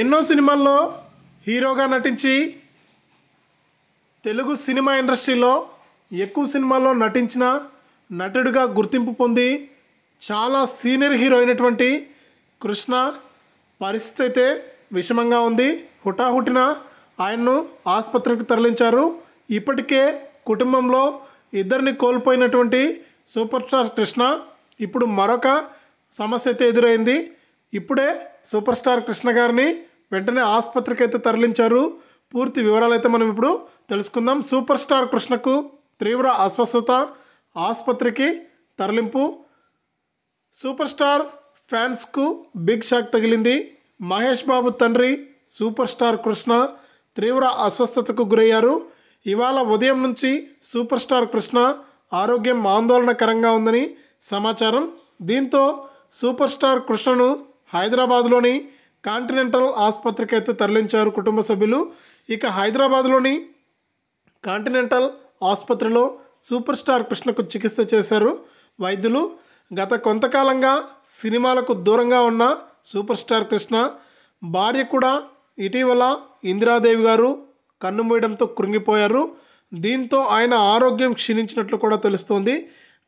ఎన్నో సినిమాల్లో హీరోగా నటించి తెలుగు సినిమా ఇండస్ట్రీలో ఎక్కువ సినిమాల్లో నటించిన నటుడిగా గుర్తింపు పొంది చాలా సీనియర్ హీరో అయినటువంటి కృష్ణ పరిస్థితి అయితే విషమంగా ఉంది హుటాహుటిన ఆయన్ను ఆసుపత్రికి తరలించారు ఇప్పటికే కుటుంబంలో ఇద్దరిని కోల్పోయినటువంటి సూపర్ స్టార్ కృష్ణ ఇప్పుడు మరొక సమస్య అయితే ఎదురైంది ఇప్పుడే సూపర్ స్టార్ కృష్ణ గారిని వెంటనే ఆసుపత్రికి అయితే తరలించారు పూర్తి వివరాలు అయితే మనం ఇప్పుడు తెలుసుకుందాం సూపర్ స్టార్ కృష్ణకు తీవ్ర అస్వస్థత ఆసుపత్రికి తరలింపు సూపర్ స్టార్ ఫ్యాన్స్కు బిగ్ షాక్ తగిలింది మహేష్ బాబు తండ్రి సూపర్ స్టార్ కృష్ణ తీవ్ర అస్వస్థతకు గురయ్యారు ఇవాళ ఉదయం నుంచి సూపర్ స్టార్ కృష్ణ ఆరోగ్యం ఆందోళనకరంగా ఉందని సమాచారం దీంతో సూపర్ స్టార్ కృష్ణను హైదరాబాద్లోని కాంటినెంటల్ ఆసుపత్రికి అయితే తరలించారు కుటుంబ సభ్యులు ఇక హైదరాబాద్లోని కాంటినెంటల్ ఆసుపత్రిలో సూపర్ స్టార్ కృష్ణకు చికిత్స చేశారు వైద్యులు గత కొంతకాలంగా సినిమాలకు దూరంగా ఉన్న సూపర్ స్టార్ కృష్ణ భార్య కూడా ఇటీవల ఇందిరాదేవి గారు కన్నుమూయడంతో కృంగిపోయారు దీంతో ఆయన ఆరోగ్యం క్షీణించినట్లు కూడా తెలుస్తోంది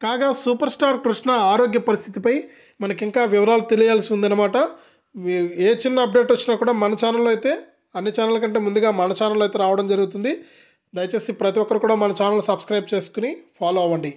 కాగా సూపర్ స్టార్ కృష్ణ ఆరోగ్య పరిస్థితిపై మనకి ఇంకా వివరాలు తెలియాల్సి ఉందన్నమాట ఏ చిన్న అప్డేట్ వచ్చినా కూడా మన ఛానల్లో అయితే అన్ని ఛానల్ కంటే ముందుగా మన ఛానల్లో అయితే రావడం జరుగుతుంది దయచేసి ప్రతి ఒక్కరు కూడా మన ఛానల్ సబ్స్క్రైబ్ చేసుకుని ఫాలో అవ్వండి